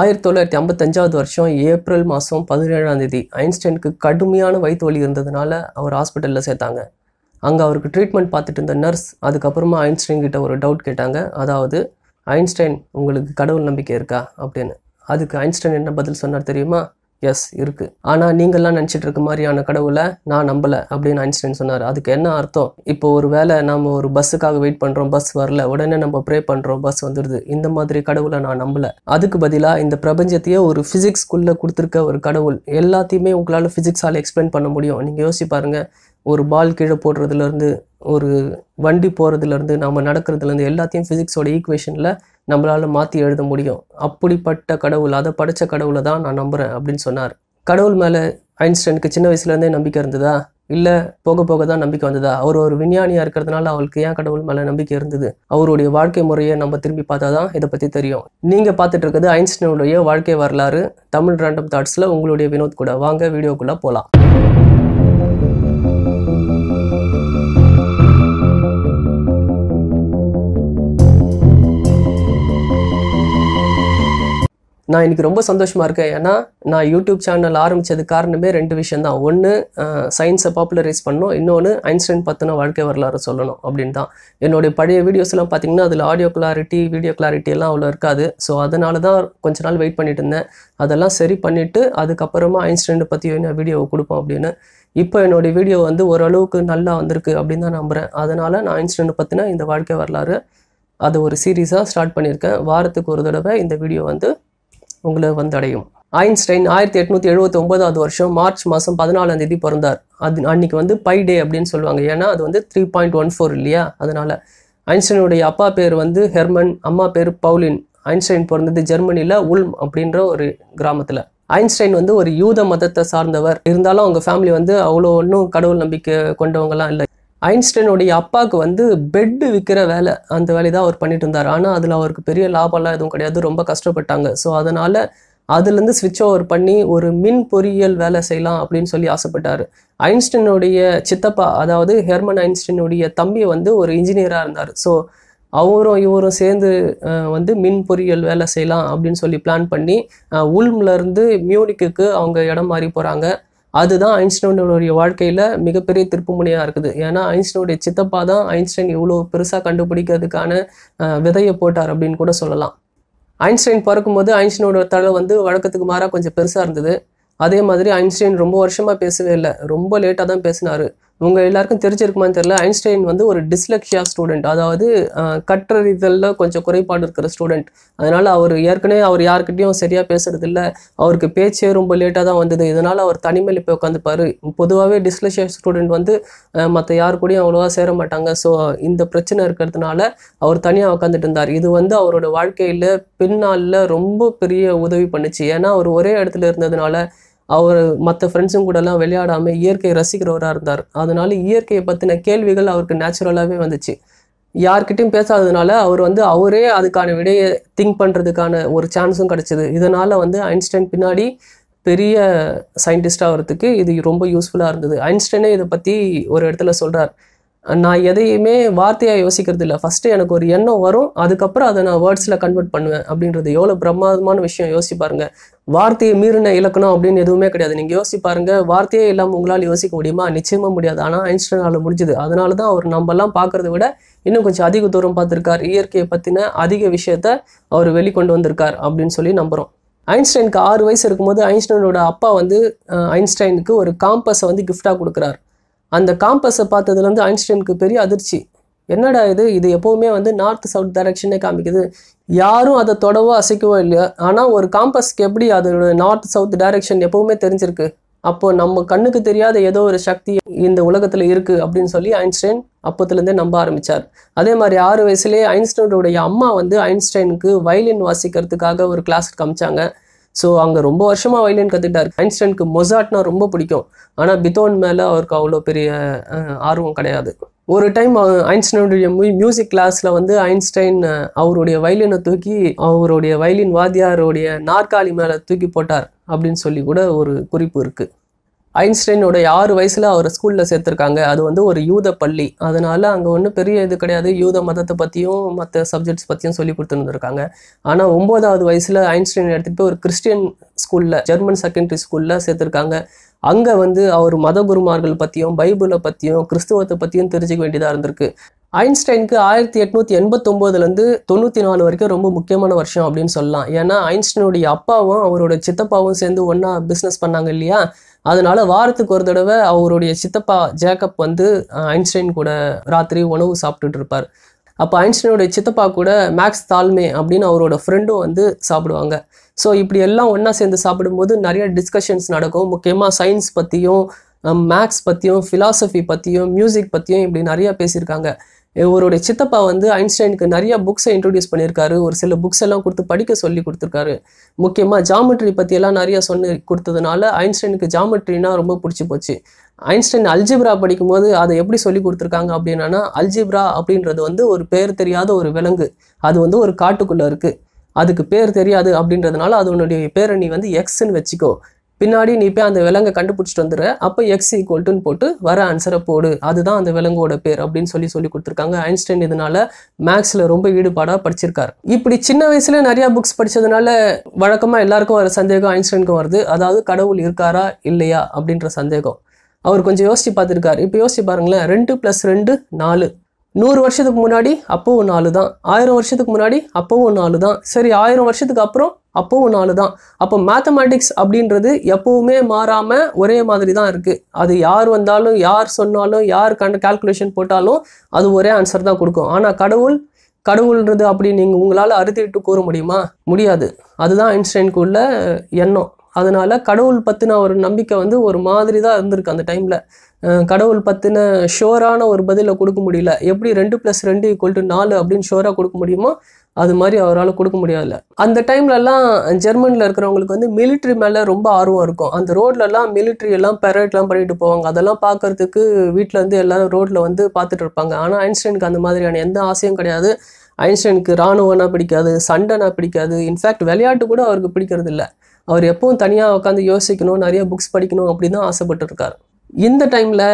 ஆயிரத்தி தொள்ளாயிரத்தி ஐம்பத்தஞ்சாவது வருஷம் ஏப்ரல் மாதம் பதினேழாம் தேதி ஐன்ஸ்டைனுக்கு கடுமையான வயிற்று வலி இருந்ததுனால அவர் ஹாஸ்பிட்டலில் சேர்த்தாங்க அங்கே அவருக்கு ட்ரீட்மெண்ட் பார்த்துட்டு இருந்த நர்ஸ் அதுக்கப்புறமா ஐன்ஸ்டைன் கிட்ட ஒரு டவுட் கேட்டாங்க அதாவது ஐன்ஸ்டைன் உங்களுக்கு கடவுள் நம்பிக்கை இருக்கா அப்படின்னு அதுக்கு ஐன்ஸ்டைன் என்ன பதில் சொன்னார் தெரியுமா எஸ் இருக்குது ஆனால் நீங்கள்லாம் நினைச்சிட்டு இருக்க மாதிரியான கடவுளை நான் நம்பலை அப்படின்னு ஐன்ஸ்டைன் சொன்னார் அதுக்கு என்ன அர்த்தம் இப்போ ஒரு வேலை நாம் ஒரு பஸ்ஸுக்காக வெயிட் பண்ணுறோம் பஸ் வரல உடனே நம்ம ப்ரே பண்ணுறோம் பஸ் வந்துடுது இந்த மாதிரி கடவுளை நான் நம்பலை அதுக்கு பதிலாக இந்த பிரபஞ்சத்தையே ஒரு குள்ள கொடுத்துருக்க ஒரு கடவுள் எல்லாத்தையுமே உங்களால் ஃபிசிக்ஸால் எக்ஸ்பிளைன் பண்ண முடியும் நீங்கள் யோசிச்சு ஒரு பால் கீழே போடுறதுலேருந்து ஒரு வண்டி போகிறதுலேருந்து நம்ம நடக்கிறதுலேருந்து எல்லாத்தையும் ஃபிசிக்ஸோட ஈக்குவேஷனில் நம்மளால் மாற்றி எழுத முடியும் அப்படிப்பட்ட கடவுள் அதை படித்த கடவுளை தான் நான் நம்புகிறேன் அப்படின்னு சொன்னார் கடவுள் மேலே ஐன்ஸ்டைனுக்கு சின்ன வயசுலேருந்தே நம்பிக்கை இருந்ததா இல்லை போக போக தான் நம்பிக்கை வந்ததா அவர் ஒரு விஞ்ஞானியாக இருக்கிறதுனால அவளுக்கு ஏன் கடவுள் மேலே நம்பிக்கை இருந்தது அவருடைய வாழ்க்கை முறையை நம்ம திரும்பி பார்த்தா தான் இதை பற்றி தெரியும் நீங்கள் பார்த்துட்டு இருக்கிறது ஐன்ஸ்டைனுடைய வாழ்க்கை வரலாறு தமிழ் ரேண்டம் தாட்ஸில் உங்களுடைய வினோத் கூட வாங்க வீடியோக்குள்ளே போகலாம் நான் இன்றைக்கி ரொம்ப சந்தோஷமாக இருக்கேன் ஏன்னா நான் யூடியூப் சேனல் ஆரம்பித்தது காரணமே ரெண்டு விஷயம் தான் ஒன்று சயின்ஸை பாப்புலரைஸ் பண்ணணும் இன்னொன்று ஐன்ஸ்டைன் பற்றின வாழ்க்கை வரலாறு சொல்லணும் அப்படின்னு தான் என்னுடைய பழைய வீடியோஸ்லாம் பார்த்திங்கன்னா அதில் ஆடியோ கிளாரிட்டி வீடியோ கிளாரிட்டி எல்லாம் அவ்வளோ இருக்காது ஸோ அதனால தான் கொஞ்ச நாள் வெயிட் பண்ணிட்டு இருந்தேன் அதெல்லாம் சரி பண்ணிவிட்டு அதுக்கப்புறமா ஐன்ஸ்டைன் பற்றி நான் வீடியோவை கொடுப்போம் அப்படின்னு இப்போ என்னுடைய வீடியோ வந்து ஓரளவுக்கு நல்லா வந்திருக்கு அப்படின்னு தான் நம்புகிறேன் அதனால் நான் ஐன்ஸ்டைன் பற்றின இந்த வாழ்க்கை வரலாறு அதை ஒரு சீரீஸாக ஸ்டார்ட் பண்ணியிருக்கேன் வாரத்துக்கு ஒரு தடவை இந்த வீடியோ வந்து உங்களை வந்தடையும் ஐன்ஸ்டைன் ஆயிரத்தி எட்நூத்தி எழுபத்தி ஒன்பதாவது வருஷம் மார்ச் மாதம் பதினாலாம் தேதி பிறந்தார் அது அன்னைக்கு வந்து பை டே அப்படின்னு சொல்லுவாங்க ஏன்னா அது வந்து த்ரீ பாயிண்ட் ஒன் ஃபோர் இல்லையா அதனால் ஐன்ஸ்டைனுடைய அப்பா பேர் வந்து ஹெர்மன் அம்மா பேர் பவுலின் ஐன்ஸ்டைன் பிறந்தது ஜெர்மனியில் உல்ம் அப்படின்ற ஒரு கிராமத்தில் ஐன்ஸ்டைன் வந்து ஒரு யூத மதத்தை சார்ந்தவர் இருந்தாலும் அவங்க ஃபேமிலி வந்து அவ்வளோ ஒன்றும் கடவுள் நம்பிக்கை கொண்டவங்கலாம் இல்லை ஐன்ஸ்டைனுடைய அப்பாவுக்கு வந்து பெட்டு விற்கிற வேலை அந்த வேலையை தான் அவர் பண்ணிட்டு இருந்தார் ஆனால் அதில் அவருக்கு பெரிய லாபம்லாம் எதுவும் கிடையாது ரொம்ப கஷ்டப்பட்டாங்க ஸோ அதனால் அதுலேருந்து சுவிட்ச் ஓவர் பண்ணி ஒரு மின் பொறியியல் வேலை செய்யலாம் அப்படின்னு சொல்லி ஆசைப்பட்டார் ஐன்ஸ்டைனுடைய சித்தப்பா அதாவது ஹெர்மன் ஐன்ஸ்டைனுடைய தம்பி வந்து ஒரு இன்ஜினியராக இருந்தார் ஸோ அவரும் இவரும் சேர்ந்து வந்து மின் பொறியியல் வேலை செய்யலாம் அப்படின்னு சொல்லி பிளான் பண்ணி உல்ம்லேருந்து மியூனிக்கு அவங்க இடம் மாறி போகிறாங்க அதுதான் ஐன்ஸ்டைனுடைய வாழ்க்கையில் மிகப்பெரிய திருப்புமுனையாக இருக்குது ஏன்னா ஐன்ஸ்டைனுடைய சித்தப்பா தான் ஐன்ஸ்டைன் இவ்வளோ பெருசாக கண்டுபிடிக்கிறதுக்கான விதையை போட்டார் அப்படின்னு கூட சொல்லலாம் ஐன்ஸ்டைன் பிறக்கும்போது ஐன்ஸ்டைனோட தலை வந்து வழக்கத்துக்கு மாறாக கொஞ்சம் பெருசாக இருந்தது அதே மாதிரி ஐன்ஸ்டைன் ரொம்ப வருஷமாக பேசவே இல்லை ரொம்ப லேட்டாக தான் பேசினார் உங்கள் எல்லாருக்கும் தெரிஞ்சிருக்குமான்னு தெரியல ஐன்ஸ்டைன் வந்து ஒரு டிஸ்லெக்ஷியா ஸ்டூடெண்ட் அதாவது இதழில் கொஞ்சம் குறைபாடு இருக்கிற ஸ்டூடெண்ட் அதனால் அவர் ஏற்கனவே அவர் யாருக்கிட்டையும் சரியாக பேசுறது இல்லை அவருக்கு பேச்சே ரொம்ப லேட்டாக தான் வந்தது இதனால் அவர் தனிமையில் போய் உட்காந்துப்பார் பொதுவாகவே டிஸ்லெக்ஷியா ஸ்டூடெண்ட் வந்து மற்ற யார் கூடயும் அவ்வளோவா சேர மாட்டாங்க ஸோ இந்த பிரச்சனை இருக்கிறதுனால அவர் தனியாக உட்காந்துட்டு இருந்தார் இது வந்து அவரோட வாழ்க்கையில் பின்னாளில் ரொம்ப பெரிய உதவி பண்ணுச்சு ஏன்னா அவர் ஒரே இடத்துல இருந்ததுனால அவர் மற்ற ஃப்ரெண்ட்ஸும் கூடலாம் விளையாடாமல் இயற்கையை ரசிக்கிறவராக இருந்தார் அதனால இயற்கையை பற்றின கேள்விகள் அவருக்கு நேச்சுரலாகவே வந்துச்சு யார்கிட்டையும் பேசாததுனால அவர் வந்து அவரே அதுக்கான விடையை திங்க் பண்ணுறதுக்கான ஒரு சான்ஸும் கிடச்சிது இதனால் வந்து ஐன்ஸ்டைன் பின்னாடி பெரிய சயின்டிஸ்ட் ஆகிறதுக்கு இது ரொம்ப யூஸ்ஃபுல்லாக இருந்தது ஐன்ஸ்டைனே இதை பற்றி ஒரு இடத்துல சொல்கிறார் நான் எதையுமே வார்த்தையாக யோசிக்கிறது இல்லை ஃபஸ்ட்டு எனக்கு ஒரு எண்ணம் வரும் அதுக்கப்புறம் அதை நான் வேர்ட்ஸில் கன்வெர்ட் பண்ணுவேன் அப்படின்றது எவ்வளோ பிரமாதமான விஷயம் யோசிப்பாருங்க வார்த்தையை மீறின இலக்கணம் அப்படின்னு எதுவுமே கிடையாது நீங்கள் யோசிச்சு பாருங்க வார்த்தையே இல்லாமல் உங்களால் யோசிக்க முடியுமா நிச்சயமாக முடியாது ஆனால் ஐன்ஸ்டைனால் முடிஞ்சுது அதனால தான் அவர் நம்மலாம் பார்க்குறத விட இன்னும் கொஞ்சம் அதிக தூரம் பார்த்துருக்கார் இயற்கையை பற்றின அதிக விஷயத்த அவர் வெளிக்கொண்டு வந்திருக்கார் அப்படின்னு சொல்லி நம்புகிறோம் ஐன்ஸ்டைனுக்கு ஆறு வயசு இருக்கும்போது ஐன்ஸ்டைனோட அப்பா வந்து ஐன்ஸ்டைனுக்கு ஒரு காம்பஸை வந்து கிஃப்டாக கொடுக்குறார் அந்த காம்பஸை பார்த்ததுலேருந்து ஐன்ஸ்டைனுக்கு பெரிய அதிர்ச்சி என்னடா இது இது எப்போவுமே வந்து நார்த் சவுத் டைரக்ஷனே காமிக்குது யாரும் அதை தொடவோ அசைக்கவோ இல்லையா ஆனால் ஒரு காம்பஸ்க்கு எப்படி அதோட நார்த் சவுத் டைரக்ஷன் எப்போவுமே தெரிஞ்சிருக்கு அப்போது நம்ம கண்ணுக்கு தெரியாத ஏதோ ஒரு சக்தி இந்த உலகத்தில் இருக்குது அப்படின்னு சொல்லி ஐன்ஸ்டைன் அப்போத்துலேருந்தே நம்ப ஆரம்பித்தார் அதே மாதிரி ஆறு வயசுலேயே ஐன்ஸ்டைனுடைய அம்மா வந்து ஐன்ஸ்டைனுக்கு வயலின் வாசிக்கிறதுக்காக ஒரு கிளாஸ் காமிச்சாங்க ஸோ அங்கே ரொம்ப வருஷமாக வயலின் கற்றுக்கிட்டார் ஐன்ஸ்டைனுக்கு மொசாட்னா ரொம்ப பிடிக்கும் ஆனால் பித்தோன் மேலே அவருக்கு அவ்வளோ பெரிய ஆர்வம் கிடையாது ஒரு டைம் ஐன்ஸ்டைனுடைய மியூசிக் கிளாஸில் வந்து ஐன்ஸ்டைன் அவருடைய வயலினை தூக்கி அவருடைய வயலின் வாத்தியாருடைய நாற்காலி மேலே தூக்கி போட்டார் அப்படின்னு சொல்லி கூட ஒரு குறிப்பு இருக்குது ஐன்ஸ்டைனுடைய ஆறு வயசில் அவர் ஸ்கூலில் சேர்த்துருக்காங்க அது வந்து ஒரு யூத பள்ளி அதனால் அங்கே ஒன்றும் பெரிய இது கிடையாது யூத மதத்தை பற்றியும் மற்ற சப்ஜெக்ட்ஸ் பற்றியும் சொல்லி கொடுத்துருந்துருக்காங்க ஆனால் ஒம்போதாவது வயசில் ஐன்ஸ்டைன் எடுத்துகிட்டு ஒரு கிறிஸ்டியன் ஸ்கூலில் ஜெர்மன் செகண்டரி ஸ்கூலில் சேர்த்துருக்காங்க அங்கே வந்து அவர் மத குருமார்கள் பற்றியும் பைபிளை பற்றியும் கிறிஸ்துவத்தை பற்றியும் தெரிஞ்சுக்க வேண்டியதாக இருந்திருக்கு ஐன்ஸ்டைனுக்கு ஆயிரத்தி எட்நூற்றி எண்பத்தொம்போதுலேருந்து தொண்ணூற்றி நாலு வரைக்கும் ரொம்ப முக்கியமான வருஷம் அப்படின்னு சொல்லலாம் ஏன்னா ஐன்ஸ்டைனுடைய அப்பாவும் அவரோட சித்தப்பாவும் சேர்ந்து ஒன்றா பிஸ்னஸ் பண்ணாங்க இல்லையா அதனால வாரத்துக்கு ஒரு தடவை அவருடைய சித்தப்பா ஜேக்கப் வந்து ஐன்ஸ்டைன் கூட ராத்திரி உணவு சாப்பிட்டுட்டு இருப்பார் அப்போ ஐன்ஸ்டைனுடைய சித்தப்பா கூட மேக்ஸ் தால்மே அப்படின்னு அவரோட ஃப்ரெண்டும் வந்து சாப்பிடுவாங்க ஸோ இப்படி எல்லாம் ஒன்றா சேர்ந்து சாப்பிடும்போது நிறைய டிஸ்கஷன்ஸ் நடக்கும் முக்கியமாக சயின்ஸ் பற்றியும் மேக்ஸ் பற்றியும் ஃபிலாசபி பற்றியும் மியூசிக் பற்றியும் இப்படி நிறையா பேசியிருக்காங்க இவருடைய சித்தப்பா வந்து ஐன்ஸ்டைனுக்கு நிறைய புக்ஸை இன்ட்ரடியூஸ் பண்ணியிருக்காரு ஒரு சில புக்ஸ் எல்லாம் கொடுத்து படிக்க சொல்லி கொடுத்துருக்காரு முக்கியமாக ஜாமெட்ரி பற்றியெல்லாம் நிறைய சொல்லி கொடுத்ததுனால ஐன்ஸ்டைனுக்கு ஜாமெட்ரினா ரொம்ப பிடிச்சி போச்சு ஐன்ஸ்டைன் அல்ஜிப்ரா படிக்கும்போது அதை எப்படி சொல்லி கொடுத்துருக்காங்க அப்படின்னா அல்ஜிப்ரா அப்படின்றது வந்து ஒரு பேர் தெரியாத ஒரு விலங்கு அது வந்து ஒரு காட்டுக்குள்ளே இருக்குது அதுக்கு பேர் தெரியாது அப்படின்றதுனால அதனுடைய பேரை நீ வந்து எக்ஸ்ன்னு வச்சுக்கோ பின்னாடி நீ போய் அந்த விலங்கை கண்டுபிடிச்சிட்டு வந்துடுற அப்போ எக்ஸ் ஈக்குவல்ட்டுன்னு போட்டு வர ஆன்சரை போடு அதுதான் அந்த விலங்கோட பேர் அப்படின்னு சொல்லி சொல்லி கொடுத்துருக்காங்க ஐன்ஸ்டைன் இதனால மேக்ஸில் ரொம்ப ஈடுபாடாக படிச்சிருக்கார் இப்படி சின்ன வயசுல நிறையா புக்ஸ் படித்ததுனால வழக்கமாக எல்லாருக்கும் வர சந்தேகம் ஐன்ஸ்டைனுக்கும் வருது அதாவது கடவுள் இருக்காரா இல்லையா அப்படின்ற சந்தேகம் அவர் கொஞ்சம் யோசிச்சு பார்த்துருக்காரு இப்போ யோசிச்சு பாருங்களேன் ரெண்டு ப்ளஸ் ரெண்டு நாலு நூறு வருஷத்துக்கு முன்னாடி அப்போவும் நாலு தான் ஆயிரம் வருஷத்துக்கு முன்னாடி அப்போவும் நாலு தான் சரி ஆயிரம் வருஷத்துக்கு அப்புறம் அப்போவும் நாலு தான் அப்போ மேத்தமேட்டிக்ஸ் அப்படின்றது எப்போவுமே மாறாமல் ஒரே மாதிரி தான் இருக்குது அது யார் வந்தாலும் யார் சொன்னாலும் யார் கண்ட கால்குலேஷன் போட்டாலும் அது ஒரே ஆன்சர் தான் கொடுக்கும் ஆனால் கடவுள் கடவுள்ன்றது அப்படி நீங்கள் உங்களால் அறுத்திட்டு கூற முடியுமா முடியாது அதுதான் ஐன்ஸ்டைனுக்குள்ள எண்ணம் அதனால் கடவுள் பற்றின ஒரு நம்பிக்கை வந்து ஒரு மாதிரி தான் இருந்திருக்கு அந்த டைமில் கடவுள் பற்றின ஷோரான ஒரு பதிலை கொடுக்க முடியல எப்படி ரெண்டு ப்ளஸ் ரெண்டு ஈக்குவல் டு நாலு அப்படின்னு ஷோராக கொடுக்க முடியுமோ அது மாதிரி அவரால் கொடுக்க முடியாதுல அந்த டைம்லலாம் ஜெர்மனியில் இருக்கிறவங்களுக்கு வந்து மிலிட்ரி மேலே ரொம்ப ஆர்வம் இருக்கும் அந்த ரோட்லலாம் மிலிட்ரி எல்லாம் பெரட்லாம் பண்ணிட்டு போவாங்க அதெல்லாம் பார்க்கறதுக்கு வீட்டில் இருந்து எல்லாரும் ரோட்டில் வந்து பார்த்துட்டு இருப்பாங்க ஆனால் ஐன்ஸ்டைனுக்கு அந்த மாதிரியான எந்த ஆசையும் கிடையாது ஐன்ஸ்டைனுக்கு இராணுவனா பிடிக்காது சண்டைனா பிடிக்காது இன்ஃபேக்ட் விளையாட்டு கூட அவருக்கு பிடிக்கிறது இல்லை அவர் எப்பவும் தனியாக உட்காந்து யோசிக்கணும் நிறைய புக்ஸ் படிக்கணும் அப்படின்னு தான் ஆசைப்பட்டுருக்காரு இந்த டைமில்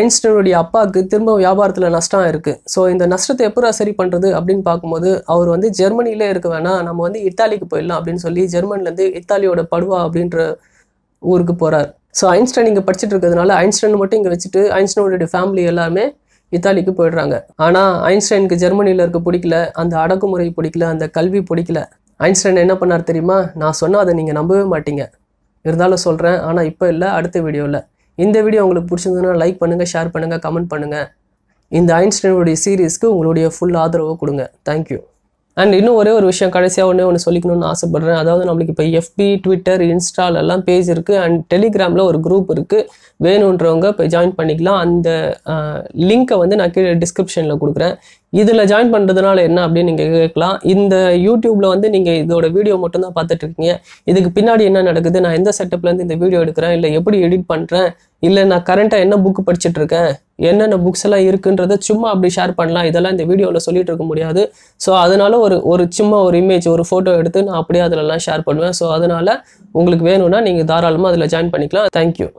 ஐன்ஸ்டைனுடைய அப்பாவுக்கு திரும்ப வியாபாரத்தில் நஷ்டம் இருக்குது ஸோ இந்த நஷ்டத்தை எப்போ சரி பண்ணுறது அப்படின்னு பார்க்கும்போது அவர் வந்து ஜெர்மனியிலே இருக்க வேணாம் நம்ம வந்து இத்தாலிக்கு போயிடலாம் அப்படின்னு சொல்லி ஜெர்மனிலேருந்து இத்தாலியோட படுவா அப்படின்ற ஊருக்கு போகிறார் ஸோ ஐன்ஸ்டைன் இங்கே படிச்சுட்டு இருக்கிறதுனால ஐன்ஸ்டைன் மட்டும் இங்கே வச்சுட்டு ஐன்ஸ்டைனுடைய ஃபேமிலி எல்லாமே இத்தாலிக்கு போயிடுறாங்க ஆனால் ஐன்ஸ்டைனுக்கு ஜெர்மனியில் இருக்க பிடிக்கல அந்த அடக்குமுறை பிடிக்கல அந்த கல்வி பிடிக்கல ஐன்ஸ்டைன் என்ன பண்ணார் தெரியுமா நான் சொன்னால் அதை நீங்கள் நம்பவே மாட்டீங்க இருந்தாலும் சொல்கிறேன் ஆனால் இப்போ இல்லை அடுத்த வீடியோவில் இந்த வீடியோ உங்களுக்கு பிடிச்சிருந்ததுன்னா லைக் பண்ணுங்கள் ஷேர் பண்ணுங்கள் கமெண்ட் பண்ணுங்கள் இந்த ஐன்ஸ்டைனுடைய சீரீஸ்க்கு உங்களுடைய ஃபுல் ஆதரவை கொடுங்க தேங்க்யூ அண்ட் இன்னும் ஒரே ஒரு விஷயம் கடைசியாக ஒன்று ஒன்று சொல்லிக்கணும்னு ஆசைப்பட்றேன் அதாவது நம்மளுக்கு இப்போ எஃபி ட்விட்டர் இன்ஸ்டால் எல்லாம் பேஜ் இருக்குது அண்ட் டெலிகிராமில் ஒரு குரூப் இருக்குது வேணுன்றவங்க இப்போ ஜாயின் பண்ணிக்கலாம் அந்த லிங்க்கை வந்து நான் கீழே டிஸ்கிரிப்ஷனில் கொடுக்குறேன் இதில் ஜாயின் பண்ணுறதுனால என்ன அப்படின்னு நீங்கள் கேட்கலாம் இந்த யூடியூப்பில் வந்து நீங்கள் இதோட வீடியோ மட்டும்தான் பார்த்துட்டு இருக்கீங்க இதுக்கு பின்னாடி என்ன நடக்குது நான் எந்த செட்டப்லேருந்து இந்த வீடியோ எடுக்கிறேன் இல்லை எப்படி எடிட் பண்ணுறேன் இல்லை நான் கரண்ட்டாக என்ன புக்கு படிச்சுட்டு இருக்கேன் என்னென்ன புக்ஸ் எல்லாம் இருக்குன்றத சும்மா அப்படி ஷேர் பண்ணலாம் இதெல்லாம் இந்த வீடியோவில் சொல்லிட்டு இருக்க முடியாது ஸோ அதனால ஒரு ஒரு சும்மா ஒரு இமேஜ் ஒரு ஃபோட்டோ எடுத்து நான் அப்படியே அதிலலாம் ஷேர் பண்ணுவேன் ஸோ அதனால உங்களுக்கு வேணும்னா நீங்கள் தாராளமாக அதில் ஜாயின் பண்ணிக்கலாம் தேங்க்யூ